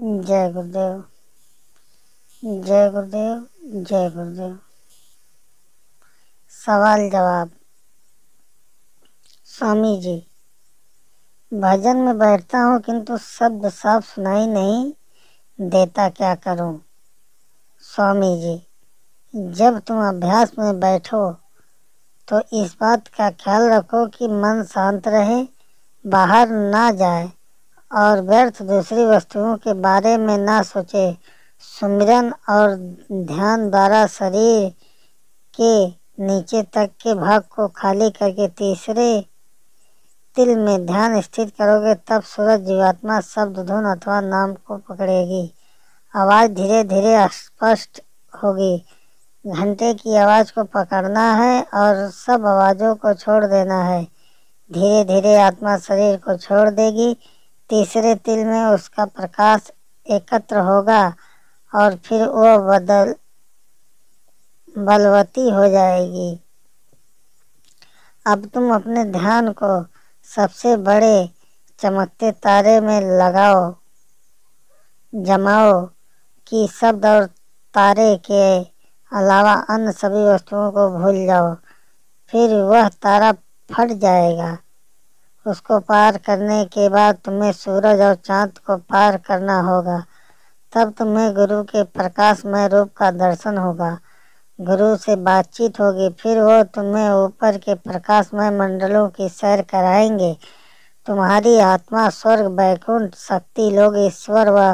जय गुरुदेव जय गुरुदेव जय गुरुदेव सवाल जवाब स्वामी जी भजन में बैठता हूँ किंतु शब्द साफ सुनाई नहीं देता क्या करूँ स्वामी जी जब तुम अभ्यास में बैठो तो इस बात का ख्याल रखो कि मन शांत रहे बाहर ना जाए और व्यर्थ दूसरी वस्तुओं के बारे में ना सोचे सुमिरन और ध्यान द्वारा शरीर के नीचे तक के भाग को खाली करके तीसरे तिल में ध्यान स्थित करोगे तब सूरज जीवात्मा शब्द धुन अथवा नाम को पकड़ेगी आवाज़ धीरे धीरे स्पष्ट होगी घंटे की आवाज़ को पकड़ना है और सब आवाज़ों को छोड़ देना है धीरे धीरे आत्मा शरीर को छोड़ देगी तीसरे तिल में उसका प्रकाश एकत्र होगा और फिर वह बदल बलवती हो जाएगी अब तुम अपने ध्यान को सबसे बड़े चमकते तारे में लगाओ जमाओ कि शब्द और तारे के अलावा अन्य सभी वस्तुओं को भूल जाओ फिर वह तारा फट जाएगा उसको पार करने के बाद तुम्हें सूरज और चाँद को पार करना होगा तब तुम्हें गुरु के प्रकाशमय रूप का दर्शन होगा गुरु से बातचीत होगी फिर वो तुम्हें ऊपर के प्रकाशमय मंडलों की सैर कराएंगे तुम्हारी आत्मा स्वर्ग बैकुंठ शक्ति लोग ईश्वर व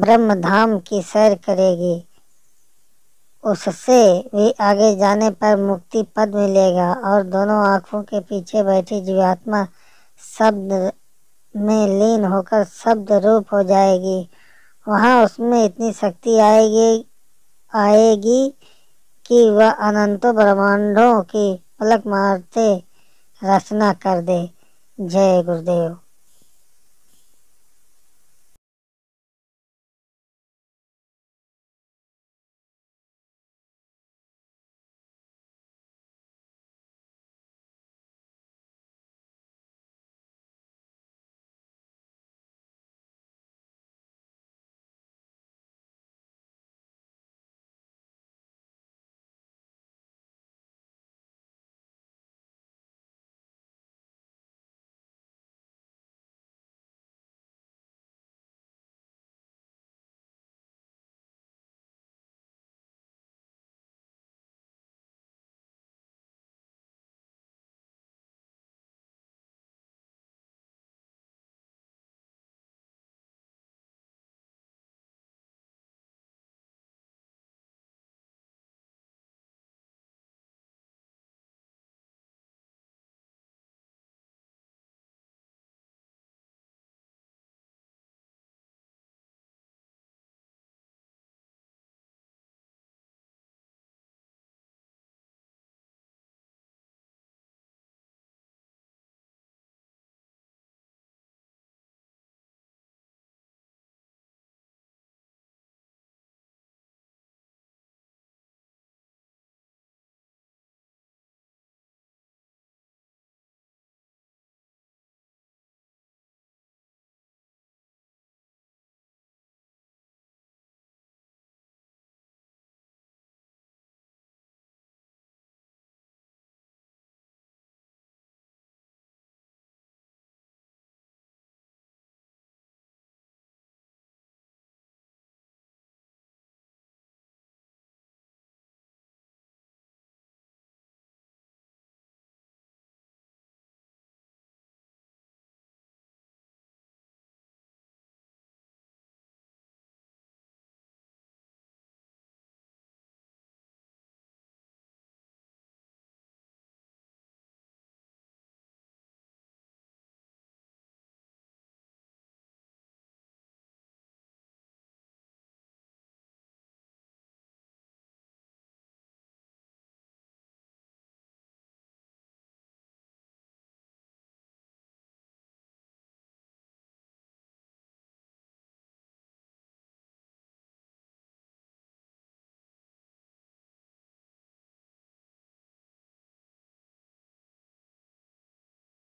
ब्रह्म धाम की सैर करेगी उससे भी आगे जाने पर मुक्ति पद मिलेगा और दोनों आँखों के पीछे बैठी जीवात्मा शब्द में लीन होकर शब्द रूप हो जाएगी वहाँ उसमें इतनी शक्ति आएगी आएगी कि वह अनंतों ब्रह्मांडों की पलक मारते रचना कर दे जय गुरुदेव